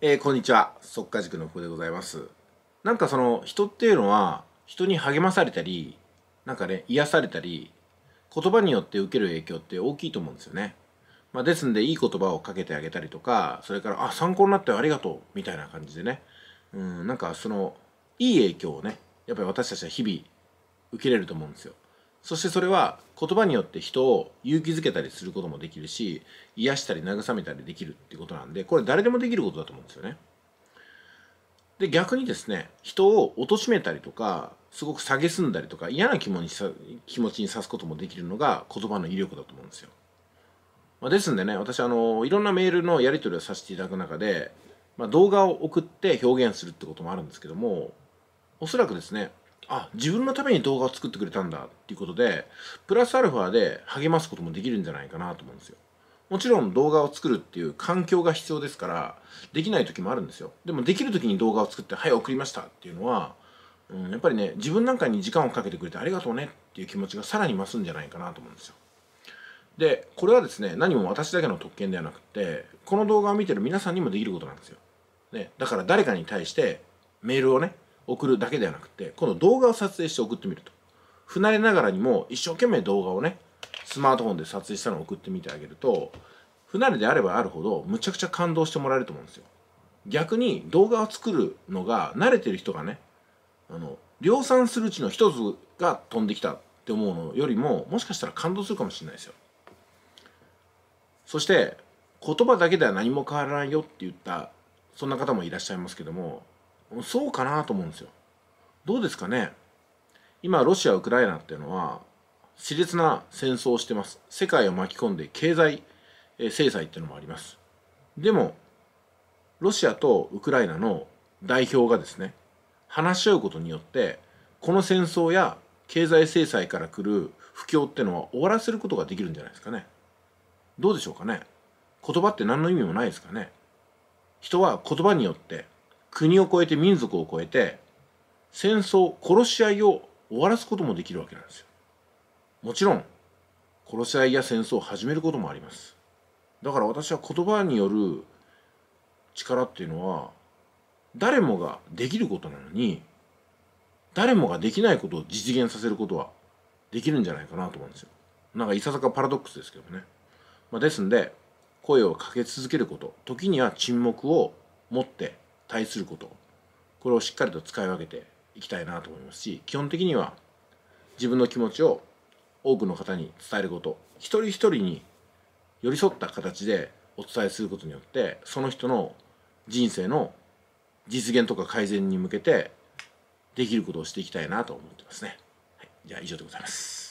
えー、こんにちは速稼塾のふでございますなんかその人っていうのは人に励まされたりなんかね癒されたり言葉によって受ける影響って大きいと思うんですよね、まあ、ですんでいい言葉をかけてあげたりとかそれからあ参考になったよありがとうみたいな感じでねうんなんかそのいい影響をねやっぱり私たちは日々受けれると思うんですよそしてそれは言葉によって人を勇気づけたりすることもできるし癒したり慰めたりできるってことなんでこれ誰でもできることだと思うんですよね。で逆にですね人を貶めたりとかすごく蔑んだりとか嫌な気持ちさ気持ちにさすこともできるのが言葉の威力だと思うんですよ。まあ、ですんでね私あのいろんなメールのやり取りをさせていただく中で、まあ、動画を送って表現するってこともあるんですけどもおそらくですねあ自分のために動画を作ってくれたんだっていうことでプラスアルファで励ますこともできるんじゃないかなと思うんですよもちろん動画を作るっていう環境が必要ですからできない時もあるんですよでもできる時に動画を作って「はい送りました」っていうのは、うん、やっぱりね自分なんかに時間をかけてくれてありがとうねっていう気持ちがさらに増すんじゃないかなと思うんですよでこれはですね何も私だけの特権ではなくてこの動画を見てる皆さんにもできることなんですよ、ね、だから誰かに対してメールをね送るだけではなくてこの動画を撮影して送ってみると不慣れながらにも一生懸命動画をねスマートフォンで撮影したのを送ってみてあげると不慣れであればあるほどむちゃくちゃ感動してもらえると思うんですよ逆に動画を作るのが慣れてる人がねあの量産するうちの一つが飛んできたって思うのよりももしかしたら感動するかもしれないですよそして言葉だけでは何も変わらないよって言ったそんな方もいらっしゃいますけどもそうかなと思うんですよ。どうですかね今ロシア・ウクライナっていうのは熾烈な戦争をしてます。世界を巻き込んで経済、え制裁っていうのもあります。でもロシアとウクライナの代表がですね話し合うことによってこの戦争や経済制裁から来る不況ってのは終わらせることができるんじゃないですかね。どうでしょうかね。言葉って何の意味もないですかね。人は言葉によって国を超えて民族を超えて戦争殺し合いを終わらすこともできるわけなんですよもちろん殺し合いや戦争を始めることもありますだから私は言葉による力っていうのは誰もができることなのに誰もができないことを実現させることはできるんじゃないかなと思うんですよなんかいささかパラドックスですけどね、まあ、ですんで声をかけ続けること時には沈黙を持って対することこれをしっかりと使い分けていきたいなと思いますし基本的には自分の気持ちを多くの方に伝えること一人一人に寄り添った形でお伝えすることによってその人の人生の実現とか改善に向けてできることをしていきたいなと思ってますね。はい、じゃあ以上でございます。